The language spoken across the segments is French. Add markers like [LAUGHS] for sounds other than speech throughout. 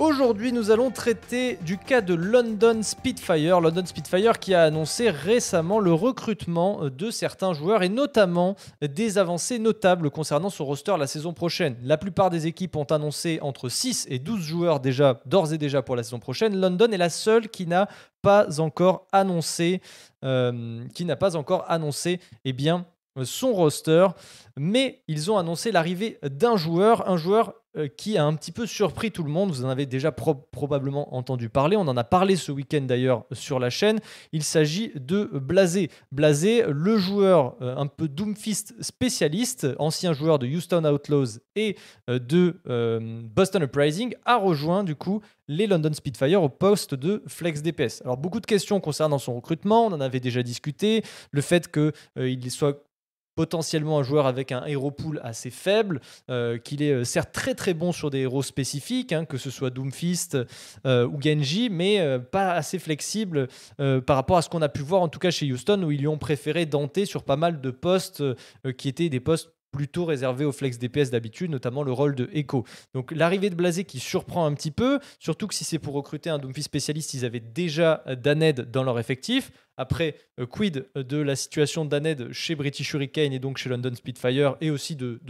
Aujourd'hui, nous allons traiter du cas de London Spitfire. London Spitfire qui a annoncé récemment le recrutement euh, de certains joueurs et notamment des avancées notables concernant son roster la saison prochaine. La plupart des équipes ont annoncé entre 6 et 12 joueurs déjà d'ores et déjà pour la saison prochaine. London est la seule qui n'a pas encore annoncé euh, qui n'a pas encore annoncé eh bien son roster, mais ils ont annoncé l'arrivée d'un joueur, un joueur euh, qui a un petit peu surpris tout le monde. Vous en avez déjà probablement entendu parler. On en a parlé ce week-end d'ailleurs sur la chaîne. Il s'agit de Blazé. Blazé, le joueur euh, un peu Doomfist spécialiste, ancien joueur de Houston Outlaws et euh, de Boston Uprising, a rejoint du coup les London Spitfire au poste de flex DPS. Alors beaucoup de questions concernant son recrutement, on en avait déjà discuté, le fait qu'il soit potentiellement un joueur avec un héros pool assez faible, euh, qu'il est euh, certes très très bon sur des héros spécifiques, hein, que ce soit Doomfist euh, ou Genji, mais pas assez flexible par rapport à ce qu'on a pu voir en tout cas chez Houston, où ils lui ont préféré denter sur pas mal de postes qui étaient des postes plutôt réservé aux flex DPS d'habitude, notamment le rôle de Echo. Donc l'arrivée de Blazé qui surprend un petit peu, surtout que si c'est pour recruter un Doomfist spécialiste, ils avaient déjà euh, Daned dans leur effectif. Après, euh, quid de la situation d'Aned chez British Hurricane et donc chez London Spitfire et aussi de,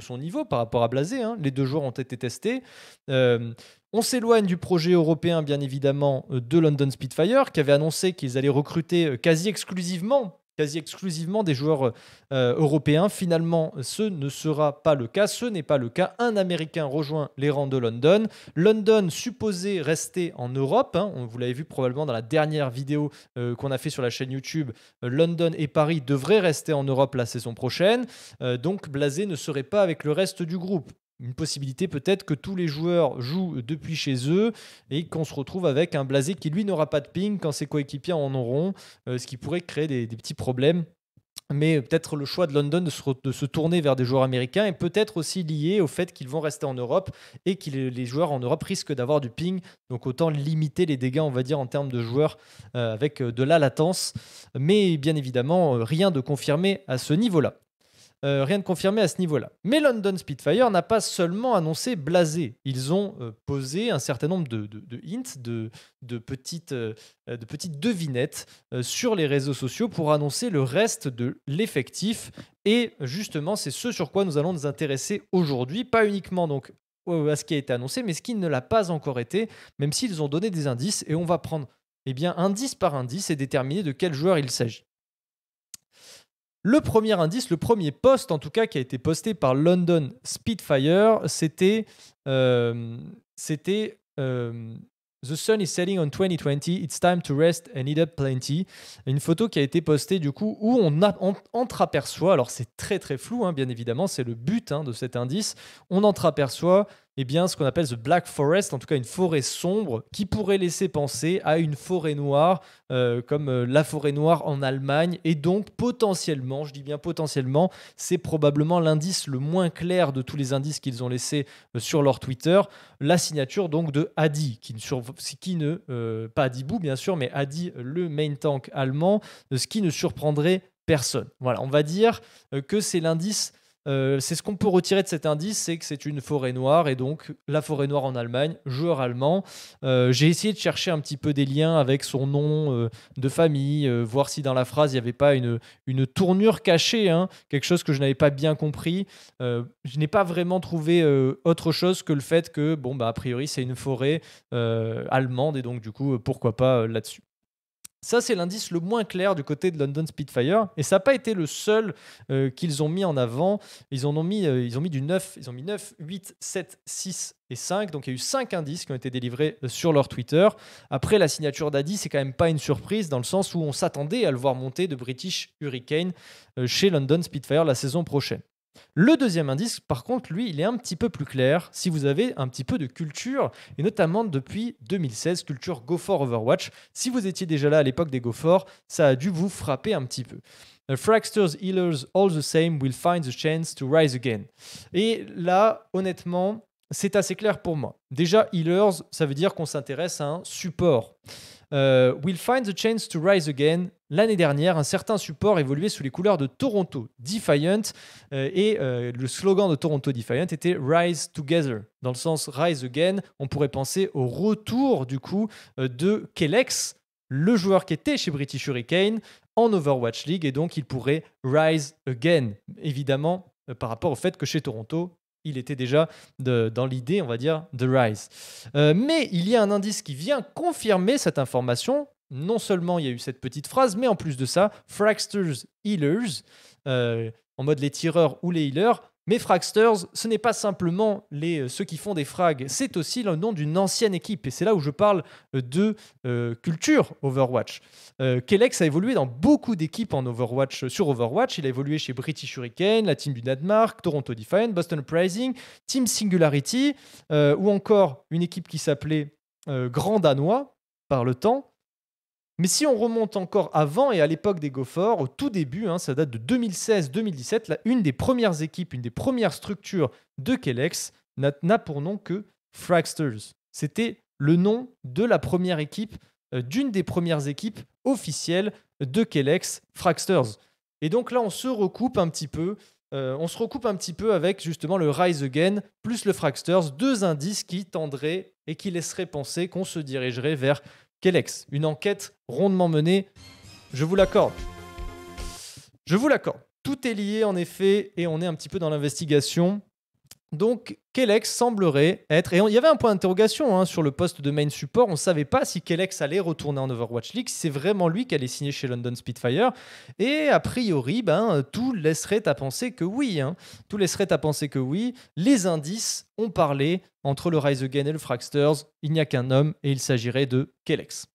son niveau par rapport à Blazé. Hein, les deux joueurs ont été testés. Euh, on s'éloigne du projet européen, bien évidemment, de London Spitfire, qui avait annoncé qu'ils allaient recruter quasi exclusivement quasi exclusivement des joueurs euh, européens. Finalement, ce ne sera pas le cas. Ce n'est pas le cas. Un Américain rejoint les rangs de London. London supposé rester en Europe. Hein, on, vous l'avez vu probablement dans la dernière vidéo euh, qu'on a fait sur la chaîne YouTube. Euh, London et Paris devraient rester en Europe la saison prochaine. donc Blasé ne serait pas avec le reste du groupe une possibilité peut-être que tous les joueurs jouent depuis chez eux et qu'on se retrouve avec un blasé qui lui n'aura pas de ping quand ses coéquipiers en auront, euh, ce qui pourrait créer des, petits problèmes. Mais peut-être le choix de London de se, de se, tourner vers des joueurs américains est peut-être aussi lié au fait qu'ils vont rester en Europe et que les joueurs en Europe risquent d'avoir du ping. Donc autant limiter les dégâts, on va dire, en termes de joueurs euh, avec euh, de la latence. Mais bien évidemment, rien de confirmé à ce niveau-là. Euh, rien de confirmé à ce niveau-là. Mais London Spitfire n'a pas seulement annoncé blasé. Ils ont euh, posé un certain nombre de, hints, de, petites, euh, de petites devinettes sur les réseaux sociaux pour annoncer le reste de l'effectif. Et justement, c'est ce sur quoi nous allons nous intéresser aujourd'hui. Pas uniquement donc à ce qui a été annoncé, mais ce qui ne l'a pas encore été, même s'ils ont donné des indices. Et on va prendre eh bien, indice par indice et déterminer de quel joueur il s'agit. Le premier indice, le premier post en tout cas qui a été posté par London Spitfire, c'était euh, c'était euh, The sun is setting on 2020, it's time to rest and eat up plenty. Une photo qui a été postée du coup où on, a, entreaperçoit, alors c'est très très flou hein, bien évidemment, c'est le but hein, de cet indice, on entreaperçoit eh bien, ce qu'on appelle The Black Forest, en tout cas une forêt sombre, qui pourrait laisser penser à une forêt noire, euh, comme euh, la forêt noire en Allemagne. Et donc, potentiellement, je dis bien potentiellement, c'est probablement l'indice le moins clair de tous les indices qu'ils ont laissés euh, sur leur Twitter, la signature donc de Adi, qui ne, qui ne pas Adibou bien sûr, mais Adi, le main tank allemand, ce qui ne surprendrait personne. Voilà, on va dire que c'est l'indice euh, c'est ce qu'on peut retirer de cet indice, c'est que c'est une forêt noire et donc la forêt noire en Allemagne, joueur allemand. Euh, j'ai essayé de chercher un petit peu des liens avec son nom euh, de famille, voir si dans la phrase il n'y avait pas une, une tournure cachée, hein, quelque chose que je n'avais pas bien compris. je n'ai pas vraiment trouvé autre chose que le fait que, bon, bah, a priori, c'est une forêt allemande et donc du coup, pourquoi pas là-dessus. Ça, c'est l'indice le moins clair du côté de London Spitfire. Et ça n'a pas été le seul euh, qu'ils ont mis en avant. Ils ont mis, euh, ils ont mis du 9, ils ont mis 8, 7, 6 et 5. Donc il y a eu 5 indices qui ont été délivrés euh, sur leur Twitter. Après, la signature d'Adi, c'est quand même pas une surprise dans le sens où on s'attendait à le voir monter de British Hurricane chez London Spitfire la saison prochaine. Le deuxième indice, par contre, lui, il est un petit peu plus clair si vous avez un petit peu de culture, et notamment depuis 2016, culture go For Overwatch. Si vous étiez déjà là à l'époque des go GoFor, ça a dû vous frapper un petit peu. The Healers, all the same will find the chance to rise again. Et là, honnêtement, c'est assez clair pour moi. Déjà, Healers, ça veut dire qu'on s'intéresse à un support. Euh, will find the chance to rise again, L'année dernière, un certain support évoluait sous les couleurs de Toronto Defiant euh, et euh, le slogan de Toronto Defiant était Rise Together. Dans le sens Rise Again, on pourrait penser au retour du coup euh, de Kelex, le joueur qui était chez British Hurricane en Overwatch League et donc il pourrait Rise Again. Évidemment, par rapport au fait que chez Toronto, il était déjà dans l'idée, on va dire, de Rise. mais il y a un indice qui vient confirmer cette information non seulement il y a eu cette petite phrase, mais en plus de ça, Fragsters Healers, euh, en mode les tireurs ou les healers. Mais Fragsters, ce n'est pas simplement les, euh, ceux qui font des frags, c'est aussi le nom d'une ancienne équipe. Et c'est là où je parle euh, de culture Overwatch. Euh, Kelex a évolué dans beaucoup d'équipes en Overwatch, sur Overwatch. Il a évolué chez British Hurricane, la team du Danemark, Toronto Defiant, Boston Uprising, Team Singularity, ou encore une équipe qui s'appelait Grand Danois par le temps. Mais si on remonte encore avant et à l'époque des GoFor, au tout début, hein, ça date de 2016-2017, une des premières équipes, une des premières structures de Kelex n'a pour nom que Fragsters. C'était le nom de la première équipe, euh, d'une des premières équipes officielles de Kelex Fragsters. Et donc là, on se recoupe un petit peu. Euh, on se recoupe un petit peu avec justement le Rise Again plus le Fragsters, deux indices qui tendraient et qui laisseraient penser qu'on se dirigerait vers ex Une enquête rondement menée. Je vous l'accorde. Je vous l'accorde. Tout est lié en effet et on est un petit peu dans l'investigation. Donc, Kellex semblerait être. Et il y avait un point d'interrogation hein, sur le poste de main support. On ne savait pas si Kellex allait retourner en Overwatch League, si c'est vraiment lui qui allait signer chez London Spitfire. Et a priori, ben, tout laisserait à penser que oui. Hein. Tout laisserait à penser que oui. Les indices ont parlé entre le Rise Again et le Fragsters, Il n'y a qu'un homme et il s'agirait de Kellex.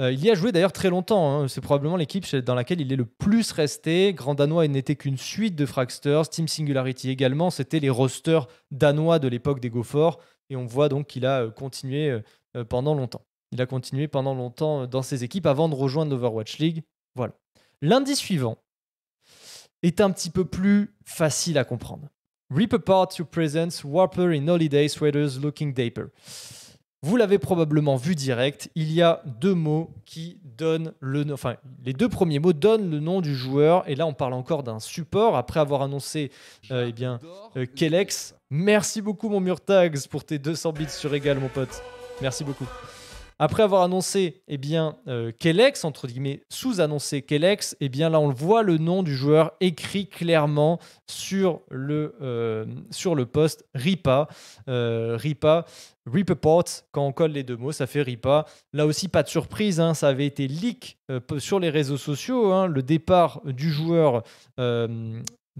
Euh, il y a joué d'ailleurs très longtemps. Hein. C'est probablement l'équipe dans laquelle il est le plus resté. Grand Danois n'était qu'une suite de Fragsters. Team Singularity également. C'était les rosters danois de l'époque des Goforts. Et on voit donc qu'il a euh, continué euh, pendant longtemps. Il a continué pendant longtemps dans ses équipes avant de rejoindre Overwatch League. Voilà. Lundi suivant est un petit peu plus facile à comprendre. Rip apart your presence, Warper in holiday sweaters looking daper. Vous l'avez probablement vu direct, il y a deux mots qui donnent le nom, enfin les deux premiers mots donnent le nom du joueur, et là on parle encore d'un support, après avoir annoncé euh, eh bien, euh, Kelex. Merci beaucoup mon Murtags pour tes 200 bits sur égal mon pote, merci beaucoup. Après avoir annoncé, eh bien, euh, Kelex, entre guillemets, sous-annoncé Kelex, eh bien là, on le voit, le nom du joueur écrit clairement sur le, euh, sur le poste RIPA. Euh, RIPA, Report, quand on colle les deux mots, ça fait RIPA. Là aussi, pas de surprise, hein, ça avait été leak euh, sur les réseaux sociaux. Hein, le départ du joueur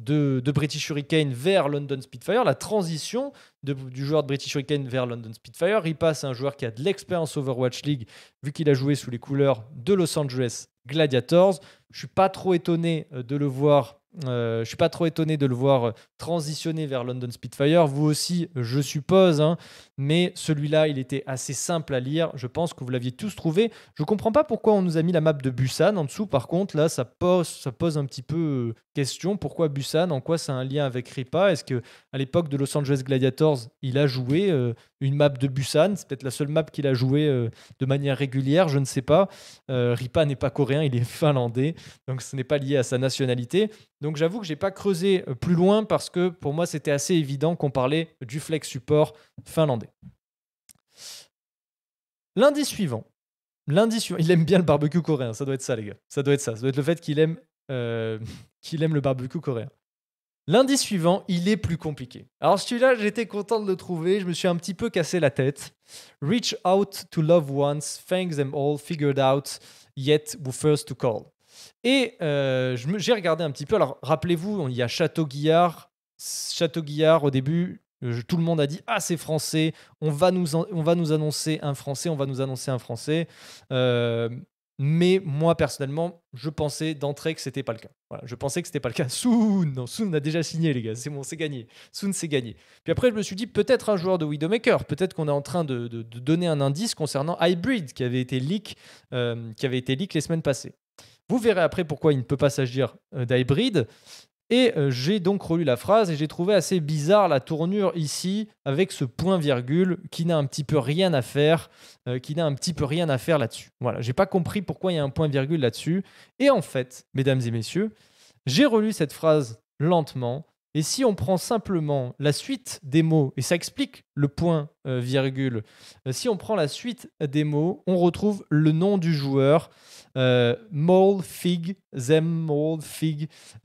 de, British Hurricane vers London Spitfire, la transition du joueur de British Hurricane vers London Spitfire. Il passe un joueur qui a de l'expérience Overwatch League, vu qu'il a joué sous les couleurs de Los Angeles Gladiators. Je suis pas trop étonné euh, de le voir euh, je suis pas trop étonné de le voir transitionner vers London Spitfire. Vous aussi, je suppose. Hein. mais celui-là, il était assez simple à lire. Je pense que vous l'aviez tous trouvé. Je comprends pas pourquoi on nous a mis la map de Busan en dessous. Par contre, là, ça pose, ça pose un petit peu euh, question. Pourquoi Busan En quoi ça a un lien avec Ripa Est-ce que à l'époque de Los Angeles Gladiators, il a joué euh, une map de Busan C'est peut-être la seule map qu'il a jouée euh, de manière régulière. Je ne sais pas. Ripa n'est pas coréen, il est [LAUGHS] finlandais. Donc ce n'est pas lié à sa nationalité. Donc j'avoue que j'ai pas creusé euh, plus loin parce que pour moi c'était assez évident qu'on parlait du flex support finlandais. Lundi suivant, lundi il aime bien le barbecue coréen, ça doit être ça les gars, ça doit être ça, ça doit être le fait qu'il aime, euh, [LAUGHS] qu'il aime le barbecue coréen. Lundi suivant, il est plus compliqué. Alors celui-là, j'étais content de le trouver, je me suis un petit peu cassé la tête. Reach out to loved ones, thank them all, figured out, yet who first to call. Et euh, j'ai regardé un petit peu. Alors, rappelez-vous, il y a Château Guillard. Château Guillard, au début, euh, tout le monde a dit Ah, c'est français, on va, nous on va nous annoncer un français, on va nous annoncer un français. Euh, mais moi, personnellement, je pensais d'entrée que c'était pas le cas. je pensais que c'était pas le cas. [LAUGHS] Soon, non, a déjà signé, les gars. C'est bon, c'est gagné. Soon, c'est gagné. Puis après, je me suis dit peut-être un joueur de Widowmaker. Peut-être qu'on est en train de, donner un indice concernant Hybrid qui avait été leak, qui avait été leak les semaines passées. Vous verrez après pourquoi il ne peut pas s'agir euh, d'hybride. Et euh, j'ai donc relu la phrase et j'ai trouvé assez bizarre la tournure ici avec ce point-virgule qui n'a un petit peu rien à faire, euh, qui n'a un petit peu rien à faire là-dessus. Voilà, j'ai pas compris pourquoi il y a un point-virgule là-dessus. Et en fait, mesdames et messieurs, j'ai relu cette phrase lentement. Et si on prend simplement la suite des mots, et ça explique le point euh, virgule. Euh, si on prend la suite des mots, on retrouve le nom du joueur, euh, Mole Fig,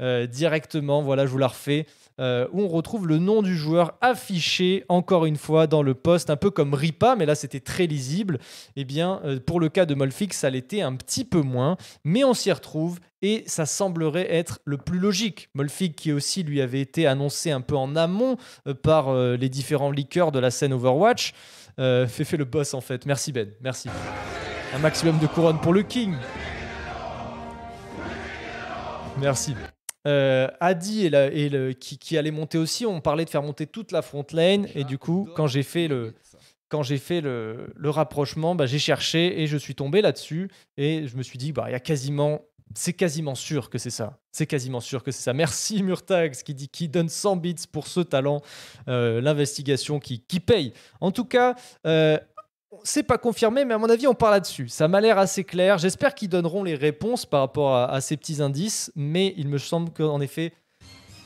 euh, directement, voilà, je vous la refais, où on retrouve le nom du joueur affiché encore une fois dans le poste, un peu comme Ripa, mais là c'était très lisible. Eh bien, pour le cas de Molfig, ça l'était un petit peu moins, mais on s'y retrouve et ça semblerait être le plus logique. Molfig qui aussi lui avait été annoncé un peu en amont par les différents liqueurs de la scène Overwatch fait euh, fait le boss en fait. Merci Ben, merci. Un maximum de couronne pour le King. Merci. Euh, Adi et, la, et le, qui, allait monter aussi, on parlait de faire monter toute la front lane et du coup quand j'ai fait le quand j'ai fait le, le rapprochement, bah, j'ai cherché et je suis tombé là-dessus et je me suis dit bah il y a quasiment c'est quasiment sûr que c'est ça. C'est quasiment sûr que c'est ça. Merci Murtags qui dit qui donne 100 bits pour ce talent, euh, l'investigation qui, qui paye. En tout cas, c'est euh, pas confirmé, mais à mon avis, on parle là-dessus. Ça m'a l'air assez clair. J'espère qu'ils donneront les réponses par rapport à ces petits indices, mais il me semble qu'en effet,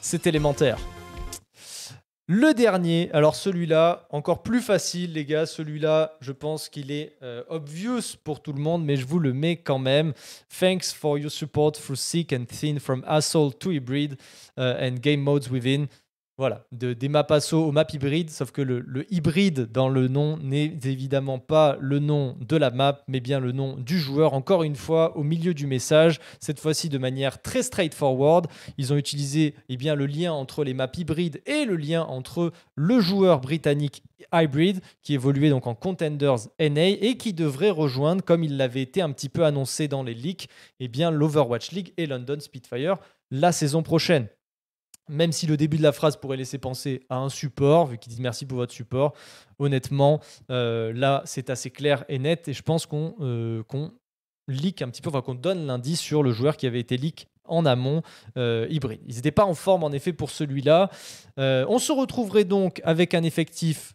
c'est élémentaire. Le dernier, alors celui-là, encore plus facile, les gars. Celui-là, je pense qu'il est euh, obvious pour tout le monde, mais je vous le mets quand même. Thanks for your support through Seek and Thin from Assault to Hybrid euh, and Game Modes Within. Voilà, des maps assaut aux maps hybrides, sauf que le, hybride dans le nom n'est évidemment pas le nom de la map, mais bien le nom du joueur. Encore une fois, au milieu du message, cette fois-ci de manière très straightforward, ils ont utilisé eh bien, le lien entre les maps hybrides et le lien entre le joueur britannique Hybrid, qui évoluait donc en Contenders NA et qui devrait rejoindre, comme il l'avait été un petit peu annoncé dans les leaks, eh bien l'Overwatch League et London Spitfire la saison prochaine même si le début de la phrase pourrait laisser penser à un support, vu qu'ils disent merci pour votre support, honnêtement, euh, là, c'est assez clair et net. Et je pense euh, qu'on leak un petit peu, enfin qu'on donne l'indice sur le joueur qui avait été leak en amont euh, hybride. Ils n'étaient pas en forme en effet pour celui-là. on se retrouverait donc avec un effectif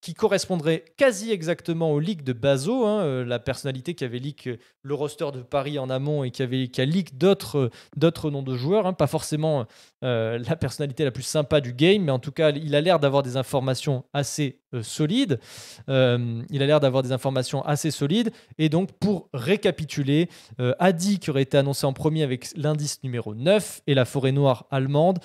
qui correspondrait quasi exactement au leak de Bazo, hein, euh, la personnalité qui avait leak euh, le roster de Paris en amont et qui, avait, a leak d'autres, euh, d'autres noms de joueurs. Hein. pas forcément la personnalité la plus sympa du game, mais en tout cas, il a l'air d'avoir des informations assez solides. il a l'air d'avoir des informations assez solides. Et donc, pour récapituler, Adi qui aurait été annoncé en premier avec l'indice numéro 9 et la forêt noire allemande.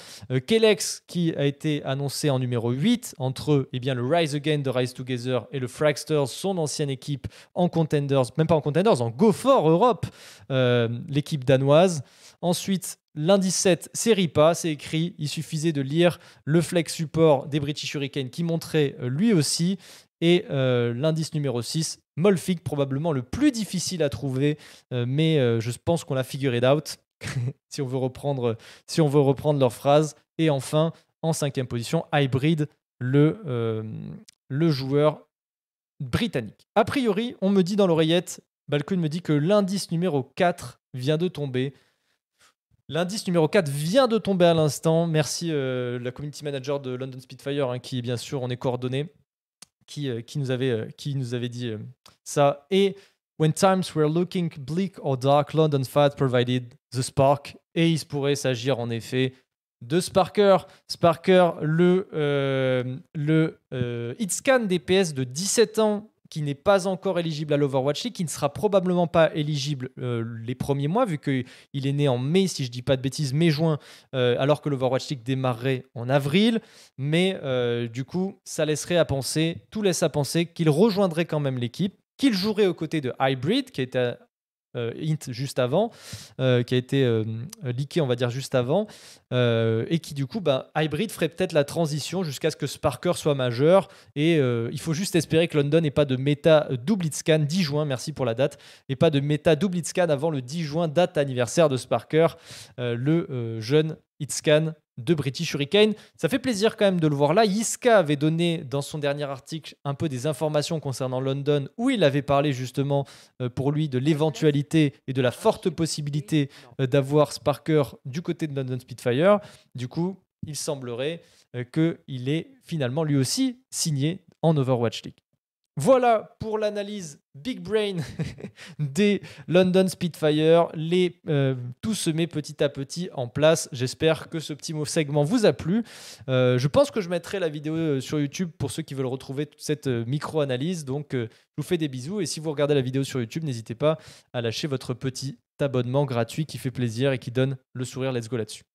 Kelex qui a été annoncé en numéro 8 entre et eh bien, le Rise Again de Rise Together et le Fragsters, son ancienne équipe en Contenders, même pas en Contenders, en Go Europe, euh, l'équipe danoise. Ensuite, l'indice 7, c'est RIPA, c'est écrit. Il suffisait de lire le flex support des British Hurricanes qui montrait euh, lui aussi. Et euh, l'indice numéro 6, Molfik probablement le plus difficile à trouver, mais je pense qu'on l'a figuré out, [LAUGHS] si, on veut reprendre, si on veut reprendre leur phrase. Et enfin, en cinquième position, Hybrid, le, le joueur britannique. A priori, on me dit dans l'oreillette, Balcoon me dit que l'indice numéro 4 vient de tomber. L'indice numéro 4 vient de tomber à l'instant. Merci euh, la community manager de London Spitfire, hein, qui bien sûr, on est coordonné, qui, euh, qui, nous, avait, euh, qui nous avait dit ça. Et When times were looking bleak or dark, London Fat provided the spark. Et il pourrait s'agir en effet de Sparker. Sparker, le, euh, euh, hitscan DPS de 17 ans qui n'est pas encore éligible à l'Overwatch League, qui ne sera probablement pas éligible euh, les premiers mois, vu qu'il est né en mai, si je ne dis pas de bêtises, mai-juin, alors que l'Overwatch League démarrerait en avril. Mais du coup, ça laisserait à penser, tout laisse à penser qu'il rejoindrait quand même l'équipe, qu'il jouerait aux côtés de Hybrid, qui est Hint euh, juste avant, euh, qui a été euh, leaké, on va dire, juste avant, euh, et qui du coup, bah, Hybrid ferait peut-être la transition jusqu'à ce que Sparker soit majeur. Et il faut juste espérer que London n'ait pas de méta double scan 10 juin, merci pour la date, et pas de méta double scan avant le 10 juin, date anniversaire de Sparker, le jeune hitscan de British Hurricane. Ça fait plaisir quand même de le voir là. Iska avait donné dans son dernier article un peu des informations concernant London, où il avait parlé justement euh, pour lui de l'éventualité et de la forte possibilité euh, d'avoir Sparker du côté de London Spitfire. Du coup, il semblerait euh, qu'il ait finalement lui aussi signé en Overwatch League. Voilà pour l'analyse Big Brain [LAUGHS] des London Spitfire. Les, euh, tout se met petit à petit en place. J'espère que ce petit mot segment vous a plu. Euh, je pense que je mettrai la vidéo euh, sur YouTube pour ceux qui veulent retrouver toute cette micro-analyse. Donc, je vous fais des bisous. Et si vous regardez la vidéo sur YouTube, n'hésitez pas à lâcher votre petit abonnement gratuit qui fait plaisir et qui donne le sourire. Let's go là-dessus.